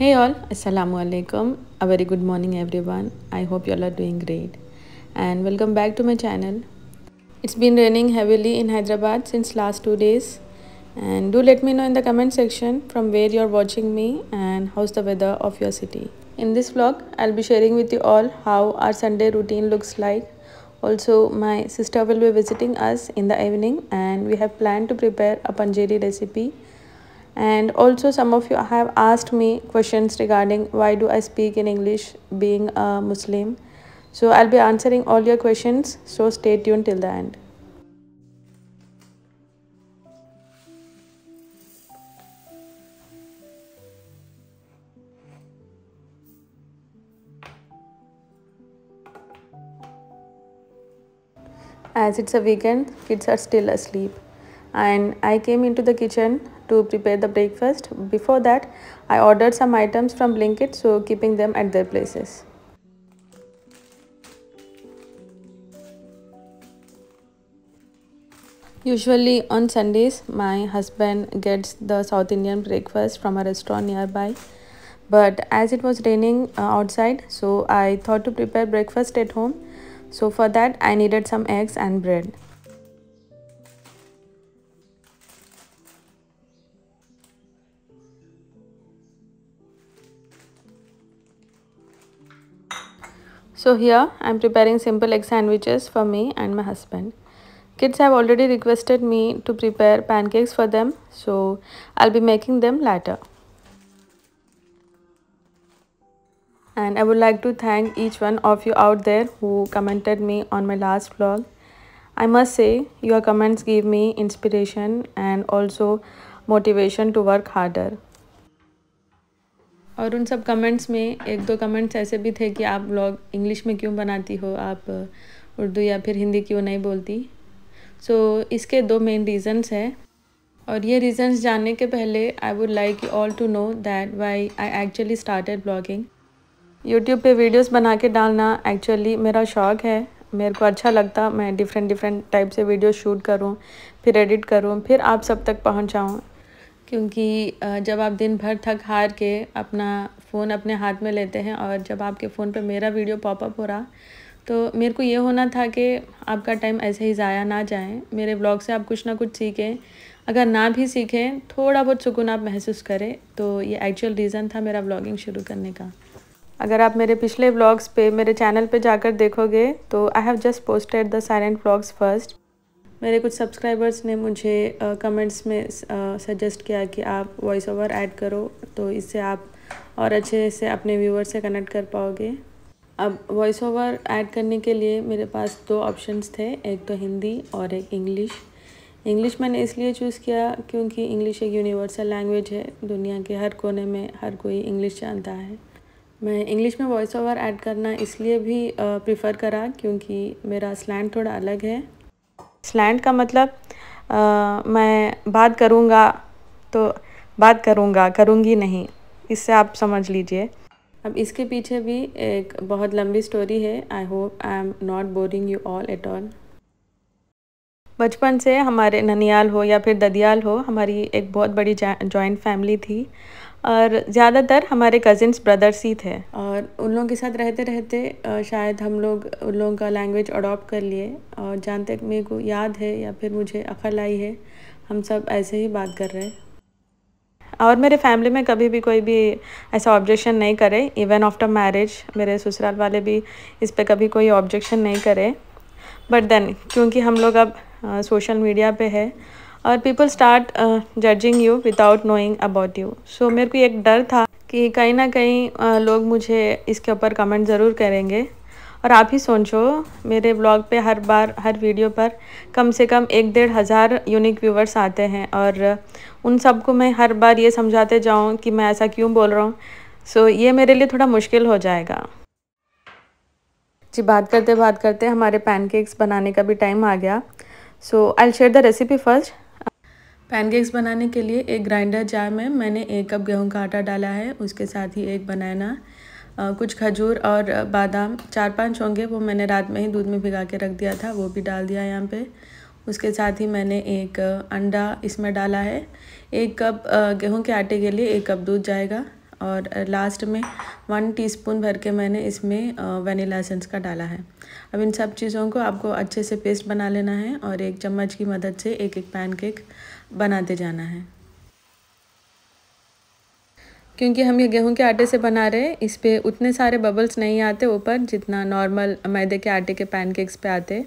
Hey all, Assalamu Alaikum. A very good morning everyone. I hope you all are doing great. And welcome back to my channel. It's been raining heavily in Hyderabad since last two days. And do let me know in the comment section from where you're watching me and how's the weather of your city. In this vlog, I'll be sharing with you all how our Sunday routine looks like. Also, my sister will be visiting us in the evening and we have planned to prepare a Panjeri recipe and also some of you have asked me questions regarding why do I speak in English being a Muslim. So I'll be answering all your questions so stay tuned till the end. As it's a weekend, kids are still asleep and I came into the kitchen to prepare the breakfast. Before that, I ordered some items from Blinkit, so keeping them at their places. Usually on Sundays, my husband gets the South Indian breakfast from a restaurant nearby. But as it was raining uh, outside, so I thought to prepare breakfast at home. So for that, I needed some eggs and bread. So here I am preparing simple egg sandwiches for me and my husband. Kids have already requested me to prepare pancakes for them so I'll be making them later. And I would like to thank each one of you out there who commented me on my last vlog. I must say your comments gave me inspiration and also motivation to work harder. और उन सब comments में एक दो comments ऐसे भी थे कि आप ब्लॉग इंग्लिश में क्यों बनाती हो आप uh, उर्दू या फिर हिंदी क्यों नहीं बोलती सो so, इसके दो मेन रीजंस हैं और ये रीजंस जानने के पहले I would like you all to know that why I actually started vlogging YouTube पे वीडियोस बना के डालना एक्चुअली मेरा शौक़ है मेरे को अच्छा लगता मैं डिफरेंट डिफरेंट टाइप से वीडियो शूट करूँ फिर एडिट करूँ फिर आप सब तक पहुँचाऊँ क्योंकि जब आप दिन भर थक हार के अपना फ़ोन अपने हाथ में लेते हैं और जब आपके फ़ोन पे मेरा वीडियो पॉपअप हो रहा तो मेरे को ये होना था कि आपका टाइम ऐसे ही ज़ाया ना जाए मेरे ब्लॉग से आप कुछ ना कुछ सीखें अगर ना भी सीखें थोड़ा बहुत सुकून आप महसूस करें तो ये एक्चुअल रीज़न था मेरा ब्लॉगिंग शुरू करने का अगर आप मेरे पिछले ब्लॉग्स पे मेरे चैनल पे जाकर देखोगे तो I have just posted the silent vlogs first मेरे कुछ सब्सक्राइबर्स ने मुझे कमेंट्स में सजेस्ट किया कि आप वॉइस ओवर ऐड करो तो इससे आप और अच्छे से अपने व्यूवर से कनेक्ट कर पाओगे अब वॉइस ओवर ऐड करने के लिए मेरे पास दो ऑप्शंस थे एक तो हिंदी और एक इंग्लिश इंग्लिश मैंने इसलिए चूज़ किया क्योंकि इंग्लिश एक यूनिवर्सल लैंग्वेज है दुनिया के हर कोने में हर कोई इंग्लिश जानता है मैं इंग्लिश में वॉइस ओवर ऐड करना इसलिए भी प्रिफ़र करा क्योंकि मेरा स्लैंड थोड़ा अलग है स्लैंड का मतलब आ, मैं बात करूँगा तो बात करूँगा करूँगी नहीं इससे आप समझ लीजिए अब इसके पीछे भी एक बहुत लंबी स्टोरी है I hope I am not boring you all at all बचपन से हमारे ननियाल हो या फिर ददियाल हो हमारी एक बहुत बड़ी जॉइंट फैमिली थी और ज़्यादातर हमारे कज़िन्स ब्रदर्स ही थे और उन लोगों के साथ रहते रहते शायद हम लोग उन लोगों का लैंग्वेज अडॉप्ट कर लिए और जहाँ तक मेरे को याद है या फिर मुझे अकल आई है हम सब ऐसे ही बात कर रहे हैं और मेरे फैमिली में कभी भी कोई भी ऐसा ऑब्जेक्शन नहीं करे इवन आफ्टर मैरिज मेरे ससुराल वाले भी इस पर कभी कोई ऑब्जेक्शन नहीं करे बट देन क्योंकि हम लोग अब सोशल मीडिया पर है और people start judging you without knowing about you so मेरे को एक डर था कि कहीं ना कहीं uh, लोग मुझे इसके ऊपर कमेंट ज़रूर करेंगे और आप ही सोचो मेरे ब्लॉग पे हर बार हर वीडियो पर कम से कम एक डेढ़ हज़ार यूनिक व्यूवर्स आते हैं और uh, उन सबको मैं हर बार ये समझाते जाऊँ कि मैं ऐसा क्यों बोल रहा हूँ सो so, ये मेरे लिए थोड़ा मुश्किल हो जाएगा जी बात करते बात करते हमारे पैनकेक्स बनाने का भी टाइम आ गया so I share the recipe first pancakes बनाने के लिए एक ग्राइंडर जार में मैंने एक कप गेहूं का आटा डाला है उसके साथ ही एक बनाना कुछ खजूर और बादाम चार पांच होंगे वो मैंने रात में ही दूध में भिगा के रख दिया था वो भी डाल दिया यहाँ पे उसके साथ ही मैंने एक अंडा इसमें डाला है एक कप गेहूं के आटे के लिए एक कप दूध जाएगा और लास्ट में वन टीस्पून भर के मैंने इसमें वनीला एसेंस का डाला है अब इन सब चीज़ों को आपको अच्छे से पेस्ट बना लेना है और एक चम्मच की मदद से एक एक पैनकेक बनाते जाना है क्योंकि हम ये गेहूं के आटे से बना रहे हैं इस पर उतने सारे बबल्स नहीं आते ऊपर जितना नॉर्मल मैदे के आटे के पैनकेक्स पे आते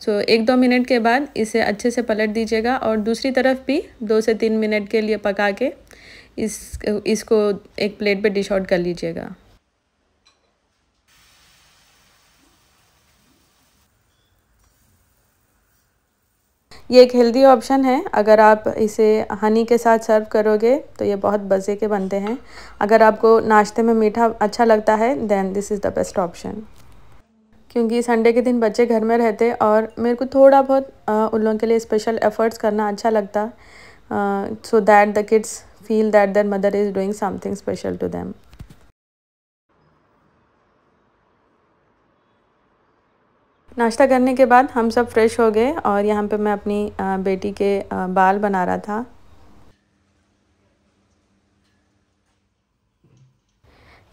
सो so, एक दो मिनट के बाद इसे अच्छे से पलट दीजिएगा और दूसरी तरफ भी दो से तीन मिनट के लिए पका के इस इसको एक प्लेट पे डिश आउट कर लीजिएगा ये एक हेल्दी ऑप्शन है अगर आप इसे हनी के साथ सर्व करोगे तो ये बहुत मज़े के बनते हैं अगर आपको नाश्ते में मीठा अच्छा लगता है then this is the best option क्योंकि संडे के दिन बच्चे घर में रहते और मेरे को थोड़ा बहुत उन लोगों के लिए स्पेशल एफ़र्ट्स करना अच्छा लगता so that the kids feel that their mother is doing something special to them नाश्ता करने के बाद हम सब फ्रेश हो गए और यहाँ पे मैं अपनी बेटी के बाल बना रहा था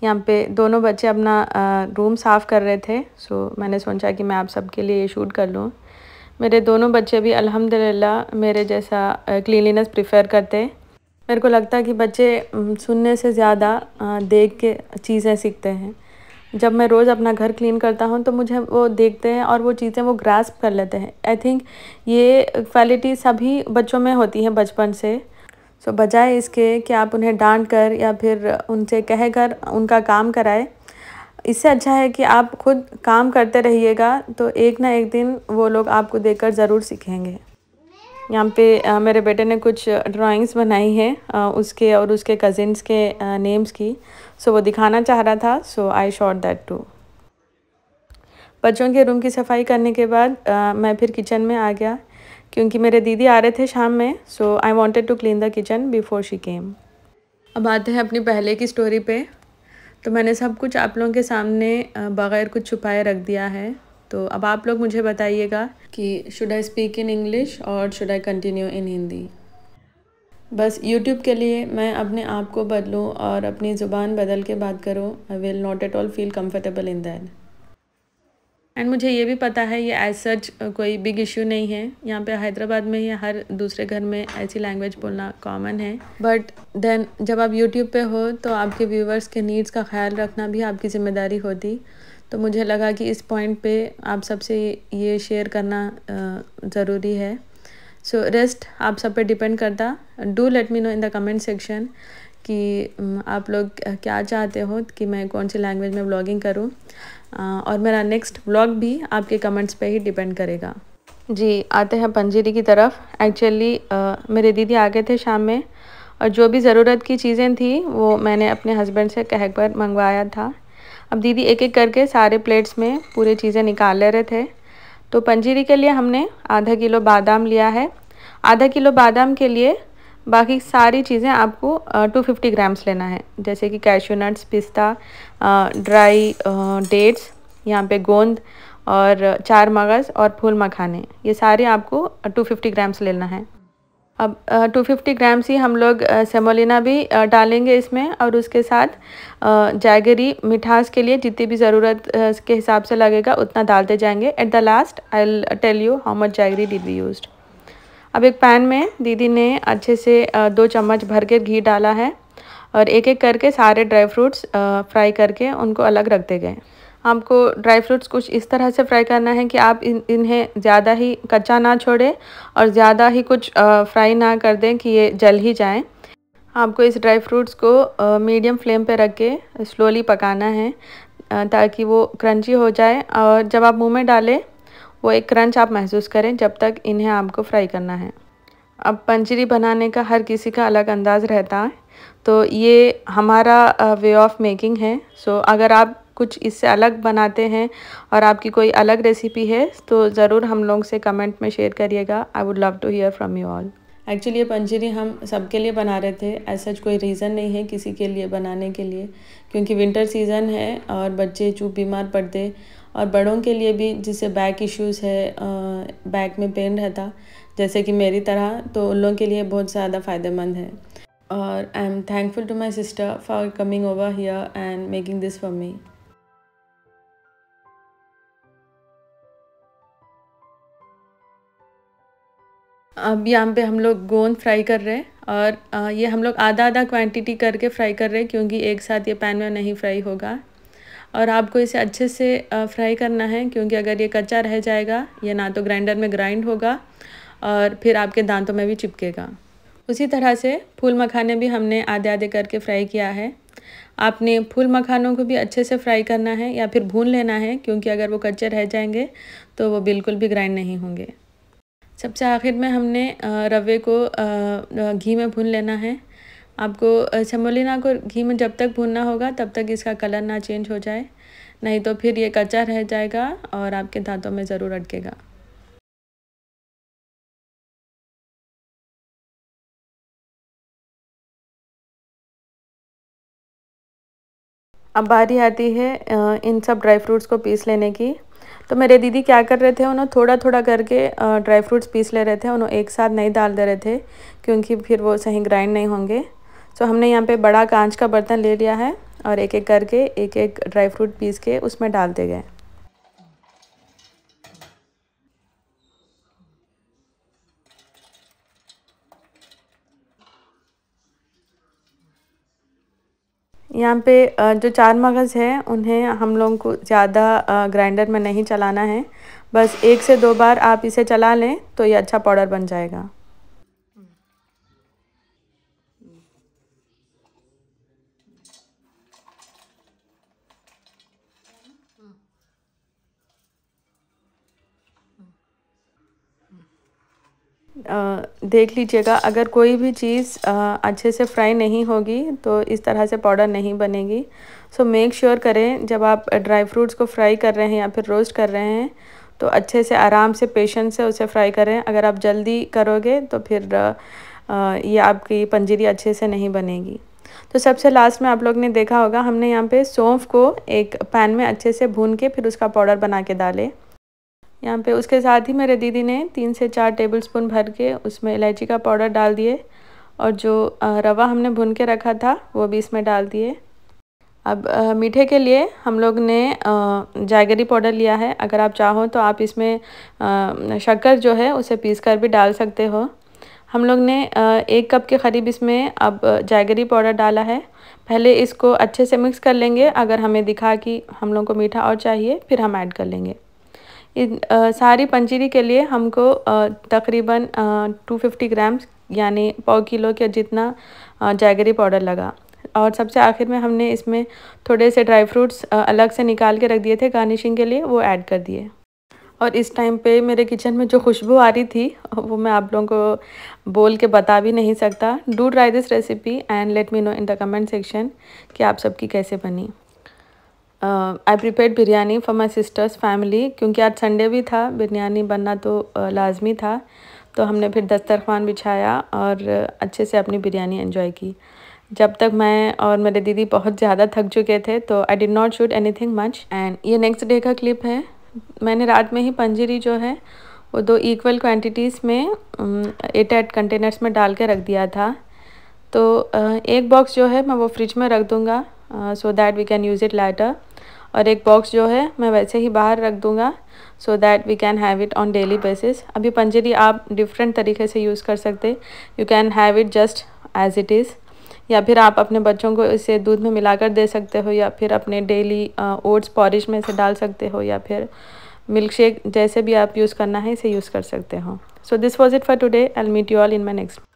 यहाँ पे दोनों बच्चे अपना रूम साफ़ कर रहे थे सो मैंने सोचा कि मैं आप सबके लिए ये शूट कर लूँ मेरे दोनों बच्चे भी अल्हम्दुलिल्लाह मेरे जैसा क्लिनलीनेस प्रिफ़र करते मेरे को लगता है कि बच्चे सुनने से ज़्यादा देख के चीज़ें सीखते हैं जब मैं रोज़ अपना घर क्लीन करता हूँ तो मुझे वो देखते हैं और वो चीज़ें वो ग्रास्प कर लेते हैं आई थिंक ये क्वालिटी सभी बच्चों में होती है बचपन से सो so, बजाय इसके कि आप उन्हें डांट कर या फिर उनसे कह कर उनका काम कराए इससे अच्छा है कि आप खुद काम करते रहिएगा तो एक ना एक दिन वो लोग आपको देख ज़रूर सीखेंगे यहाँ पे आ, मेरे बेटे ने कुछ ड्राइंग्स बनाई हैं उसके और उसके कज़िन्स के आ, नेम्स की सो so, वो दिखाना चाह रहा था so I shot that to बच्चों के रूम की सफाई करने के बाद uh, मैं फिर किचन में आ गया क्योंकि मेरे दीदी आ रहे थे शाम में so I wanted to clean the kitchen before she came अब आते हैं अपनी पहले की स्टोरी पे तो मैंने सब कुछ आप लोगों के सामने बग़ैर कुछ छुपाए रख दिया है तो अब आप लोग मुझे बताइएगा कि should I speak in English और should I continue in Hindi बस यूट्यूब के लिए मैं अपने आप को बदलूँ और अपनी ज़ुबान बदल के बात करूँ I will not at all feel comfortable in that and मुझे ये भी पता है ये एज सच कोई बिग इशू नहीं है यहाँ पे हैदराबाद में ही हर दूसरे घर में ऐसी लैंग्वेज बोलना कॉमन है बट देन जब आप यूट्यूब पे हो तो आपके व्यूवर्स के नीड्स का ख्याल रखना भी आपकी जिम्मेदारी होती तो मुझे लगा कि इस पॉइंट पे आप सबसे ये शेयर करना ज़रूरी है सो रेस्ट आप सब पे डिपेंड करता do let me know in the comment section कि um, आप लोग uh, क्या चाहते हो कि मैं कौन सी लैंग्वेज में ब्लॉगिंग करूँ uh, और मेरा नेक्स्ट ब्लॉग भी आपके कमेंट्स पे ही डिपेंड करेगा जी आते हैं पंजीरी की तरफ एक्चुअली uh, मेरे दीदी आ गए थे शाम में और जो भी ज़रूरत की चीज़ें थी वो मैंने अपने हस्बैंड से कहकर मंगवाया था अब दीदी एक एक करके सारे प्लेट्स में पूरे चीज़ें निकाल ले रहे थे तो पंजीरी के लिए हमने आधा किलो बादाम लिया है आधा किलो बादाम के लिए बाकी सारी चीज़ें आपको टू फिफ्टी ग्राम्स लेना है जैसे कि कैशू नट्स पिस्ता ड्राई डेट्स यहाँ पे गोंद और चार मगज़ और फूल मखाने ये सारे आपको टू फिफ्टी ग्राम्स लेना है अब टू फिफ्टी ग्राम्स ही हम लोग सेमोलिना भी डालेंगे इसमें और उसके साथ जैगरी मिठास के लिए जितनी भी ज़रूरत के हिसाब से लगेगा उतना डालते जाएंगे at the last I tell you how much jaggery did be use अब एक पैन में दीदी ने अच्छे से दो चम्मच भर के घी डाला है और एक एक करके सारे ड्राई फ्रूट्स फ्राई करके उनको अलग रखते गए आपको ड्राई फ्रूट्स कुछ इस तरह से फ्राई करना है कि आप इन इन्हें ज़्यादा ही कच्चा ना छोड़ें और ज़्यादा ही कुछ फ्राई ना कर दें कि ये जल ही जाएँ आपको इस ड्राई फ्रूट्स को मीडियम फ्लेम पर रख के स्लोली पकाना है ताकि वो क्रंची हो जाए और जब आप मुंह में डालें वो एक क्रंच आप महसूस करें जब तक इन्हें आपको फ्राई करना है अब पंजीरी बनाने का हर किसी का अलग अंदाज़ रहता है तो ये हमारा वे ऑफ मेकिंग है सो अगर आप कुछ इससे अलग बनाते हैं और आपकी कोई अलग रेसिपी है तो ज़रूर हम लोग से कमेंट में शेयर करिएगा I would love to hear from you all actually ये पंजीरी हम सबके लिए बना रहे थे ऐसा कोई रीज़न नहीं है किसी के लिए बनाने के लिए क्योंकि विंटर सीज़न है और बच्चे चूप बीमार पड़ते और बड़ों के लिए भी जिससे बैक इश्यूज़ है बैक में पेन रहता जैसे कि मेरी तरह तो उन लोगों के लिए बहुत ज़्यादा फ़ायदेमंद है और I am thankful to my sister for coming over here and making this for me अब यहाँ पे हम लोग गोंद फ्राई कर रहे हैं और ये हम लोग आधा आधा क्वांटिटी करके फ्राई कर रहे हैं क्योंकि एक साथ ये पैन में नहीं फ्राई होगा और आपको इसे अच्छे से फ्राई करना है क्योंकि अगर ये कच्चा रह जाएगा ये ना तो ग्राइंडर में ग्राइंड होगा और फिर आपके दांतों में भी चिपकेगा उसी तरह से फूल मखाने भी हमने आधे आधे करके फ्राई किया है आपने फूल मखानों को भी अच्छे से फ्राई करना है या फिर भून लेना है क्योंकि अगर वो कच्चे रह जाएंगे तो वो बिल्कुल भी ग्राइंड नहीं होंगे सबसे आखिर में हमने रवे को घी में भून लेना है आपको छमोलिना को घी में जब तक भूनना होगा तब तक इसका कलर ना चेंज हो जाए नहीं तो फिर ये कच्चा रह जाएगा और आपके दांतों में ज़रूर अटकेगा अब बारी आती है इन सब ड्राई फ्रूट्स को पीस लेने की तो मेरे दीदी क्या कर रहे थे उन्होंने थोड़ा थोड़ा करके ड्राई फ्रूट्स पीस ले रहे थे उन्होंने एक साथ नहीं डाल दे रहे थे क्योंकि फिर वो सही ग्राइंड नहीं होंगे सो हमने यहाँ पर बड़ा कांच का बर्तन ले लिया है और एक एक करके एक एक ड्राई फ्रूट पीस के उसमें डालते गए यहाँ पे जो चार मगज़ है उन्हें हम लोगों को ज़्यादा ग्राइंडर में नहीं चलाना है बस एक से दो बार आप इसे चला लें तो ये अच्छा पाउडर बन जाएगा देख लीजिएगा अगर कोई भी चीज़ अच्छे से फ्राई नहीं होगी तो इस तरह से पाउडर नहीं बनेगी सो मेक श्योर करें जब आप ड्राई फ्रूट्स को फ्राई कर रहे हैं या फिर रोस्ट कर रहे हैं तो अच्छे से आराम से पेशेंस से उसे फ्राई करें अगर आप जल्दी करोगे तो फिर ये आपकी पंजीरी अच्छे से नहीं बनेगी तो सबसे लास्ट में आप लोग ने देखा होगा हमने यहाँ पे सौंफ को एक पैन में अच्छे से भून के फिर उसका पाउडर बना के डाले यहाँ पे उसके साथ ही मेरे दीदी ने तीन से चार टेबल स्पून भर के उसमें इलायची का पाउडर डाल दिए और जो रवा हमने भुन के रखा था वो भी इसमें डाल दिए अब मीठे के लिए हम लोग ने जागरी पाउडर लिया है अगर आप चाहो तो आप इसमें शक्कर जो है उसे पीस कर भी डाल सकते हो हम लोग ने एक कप के करीब इसमें अब जागरी पाउडर डाला है पहले इसको अच्छे से मिक्स कर लेंगे अगर हमें दिखा कि हम लोग को मीठा और चाहिए फिर हम ऐड कर लेंगे इन सारी पंजीरी के लिए हमको तकरीबन 250 ग्राम्स यानी पाओ किलो के जितना जैगरी पाउडर लगा और सबसे आखिर में हमने इसमें थोड़े से ड्राई फ्रूट्स अलग से निकाल के रख दिए थे गार्निशिंग के लिए वो ऐड कर दिए और इस टाइम पे मेरे किचन में जो खुशबू आ रही थी वो मैं आप लोगों को बोल के बता भी नहीं सकता do try this recipe and let me know in the comment section कि आप सबकी कैसे बनी I prepare biryani for my sisters family क्योंकि आज संडे भी था बिरयानी बनना तो uh, लाजमी था तो हमने फिर दस्तरखान बिछाया और uh, अच्छे से अपनी बिरयानी इन्जॉय की जब तक मैं और मेरे दीदी बहुत ज़्यादा थक चुके थे तो I did not shoot anything much and ये नेक्स्ट डे का क्लिप है मैंने रात में ही पंजीरी जो है वो दो इक्वल क्वान्टिटीज़ में एट एट कंटेनर्स में डाल के रख दिया था तो uh, एक बॉक्स जो है मैं वो फ्रिज में रख दूँगा so that we can use it later और एक बॉक्स जो है मैं वैसे ही बाहर रख दूँगा so that we can have it on daily basis अभी पंजरी आप डिफरेंट तरीके से यूज़ कर सकते you can have it just as it is या फिर आप अपने बच्चों को इसे दूध में मिलाकर दे सकते हो या फिर अपने डेली ओट्स पॉरिश में इसे डाल सकते हो या फिर मिल्क शेक जैसे भी आप यूज़ करना है इसे यूज़ कर सकते हो so this was it for today I meet you all in my next